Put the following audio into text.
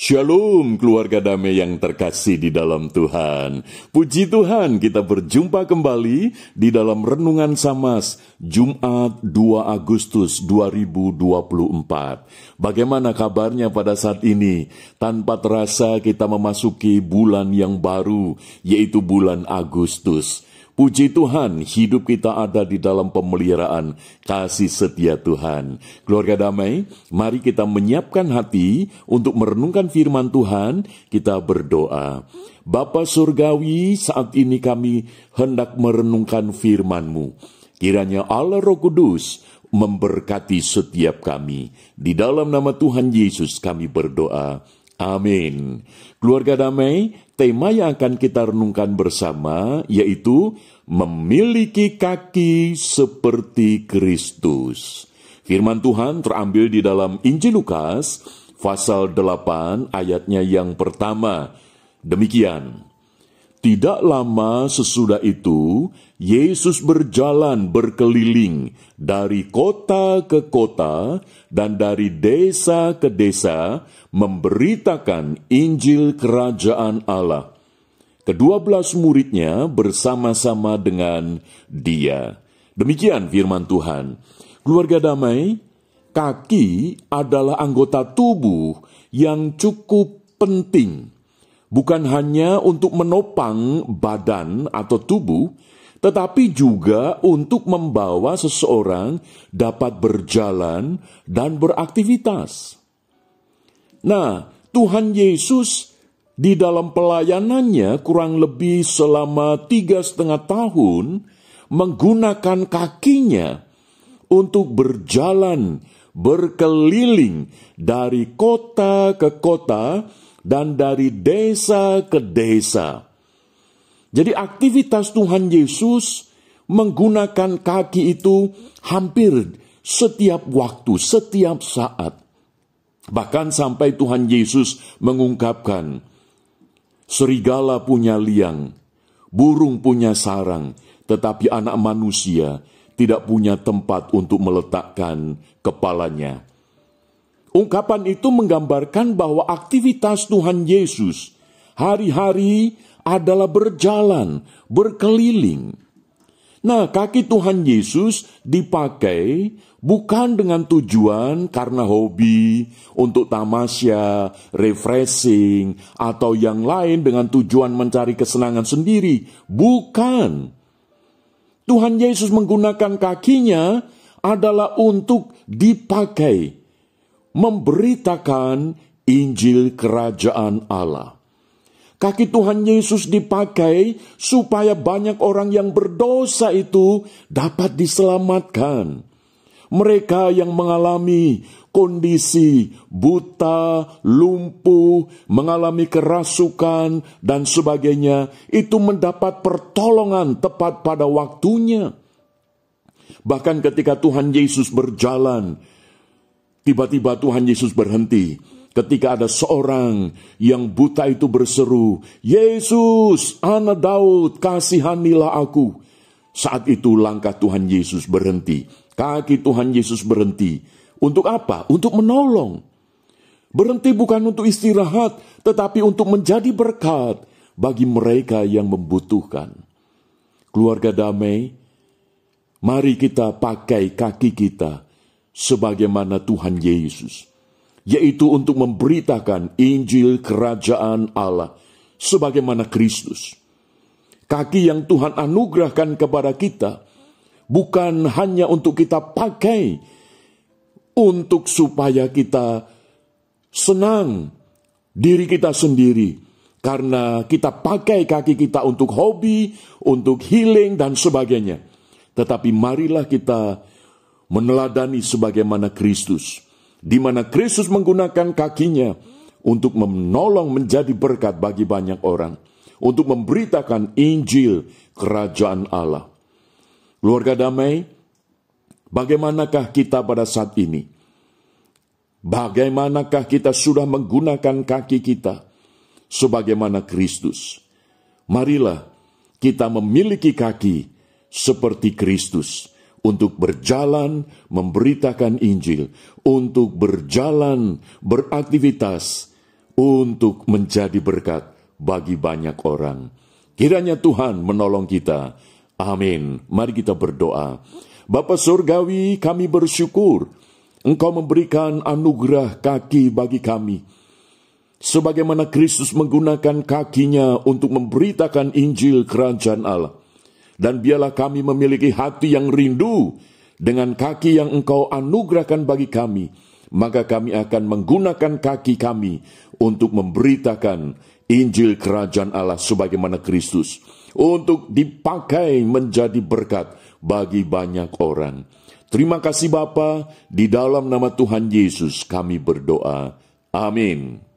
Shalom keluarga damai yang terkasih di dalam Tuhan. Puji Tuhan kita berjumpa kembali di dalam Renungan Samas Jumat 2 Agustus 2024. Bagaimana kabarnya pada saat ini? Tanpa terasa kita memasuki bulan yang baru yaitu bulan Agustus. Puji Tuhan, hidup kita ada di dalam pemeliharaan kasih setia Tuhan. Keluarga damai, mari kita menyiapkan hati untuk merenungkan firman Tuhan, kita berdoa. Bapa Surgawi, saat ini kami hendak merenungkan firman-Mu. Kiranya Allah Roh Kudus memberkati setiap kami. Di dalam nama Tuhan Yesus kami berdoa. Amin. Keluarga damai, tema yang akan kita renungkan bersama yaitu memiliki kaki seperti Kristus. Firman Tuhan terambil di dalam Injil Lukas pasal 8 ayatnya yang pertama. Demikian. Tidak lama sesudah itu, Yesus berjalan berkeliling dari kota ke kota dan dari desa ke desa, memberitakan Injil Kerajaan Allah. Kedua belas muridnya bersama-sama dengan Dia. Demikian firman Tuhan. Keluarga damai, kaki adalah anggota tubuh yang cukup penting, bukan hanya untuk menopang badan atau tubuh tetapi juga untuk membawa seseorang dapat berjalan dan beraktivitas. Nah, Tuhan Yesus di dalam pelayanannya kurang lebih selama tiga setengah tahun menggunakan kakinya untuk berjalan berkeliling dari kota ke kota dan dari desa ke desa jadi aktivitas Tuhan Yesus menggunakan kaki itu hampir setiap waktu, setiap saat. Bahkan sampai Tuhan Yesus mengungkapkan, serigala punya liang, burung punya sarang, tetapi anak manusia tidak punya tempat untuk meletakkan kepalanya. Ungkapan itu menggambarkan bahwa aktivitas Tuhan Yesus hari-hari adalah berjalan, berkeliling. Nah, kaki Tuhan Yesus dipakai bukan dengan tujuan karena hobi, untuk tamasya, refreshing, atau yang lain dengan tujuan mencari kesenangan sendiri. Bukan. Tuhan Yesus menggunakan kakinya adalah untuk dipakai memberitakan Injil Kerajaan Allah. Kaki Tuhan Yesus dipakai supaya banyak orang yang berdosa itu dapat diselamatkan. Mereka yang mengalami kondisi buta, lumpuh, mengalami kerasukan, dan sebagainya, itu mendapat pertolongan tepat pada waktunya. Bahkan ketika Tuhan Yesus berjalan, tiba-tiba Tuhan Yesus berhenti ketika ada seorang yang buta itu berseru, "Yesus, Anak Daud, kasihanilah aku." Saat itu langkah Tuhan Yesus berhenti, kaki Tuhan Yesus berhenti. Untuk apa? Untuk menolong. Berhenti bukan untuk istirahat, tetapi untuk menjadi berkat bagi mereka yang membutuhkan. Keluarga damai, mari kita pakai kaki kita sebagaimana Tuhan Yesus yaitu untuk memberitakan Injil Kerajaan Allah sebagaimana Kristus. Kaki yang Tuhan anugerahkan kepada kita bukan hanya untuk kita pakai, untuk supaya kita senang diri kita sendiri. Karena kita pakai kaki kita untuk hobi, untuk healing, dan sebagainya. Tetapi marilah kita meneladani sebagaimana Kristus di mana Kristus menggunakan kakinya untuk menolong menjadi berkat bagi banyak orang, untuk memberitakan Injil Kerajaan Allah. Keluarga damai, bagaimanakah kita pada saat ini? Bagaimanakah kita sudah menggunakan kaki kita sebagaimana Kristus? Marilah kita memiliki kaki seperti Kristus untuk berjalan memberitakan Injil, untuk berjalan beraktivitas, untuk menjadi berkat bagi banyak orang. Kiranya Tuhan menolong kita. Amin. Mari kita berdoa. Bapa Surgawi, kami bersyukur Engkau memberikan anugerah kaki bagi kami. Sebagaimana Kristus menggunakan kakinya untuk memberitakan Injil Kerajaan Allah. Dan biarlah kami memiliki hati yang rindu dengan kaki yang engkau anugerahkan bagi kami, maka kami akan menggunakan kaki kami untuk memberitakan Injil Kerajaan Allah sebagaimana Kristus, untuk dipakai menjadi berkat bagi banyak orang. Terima kasih Bapa, di dalam nama Tuhan Yesus kami berdoa. Amin.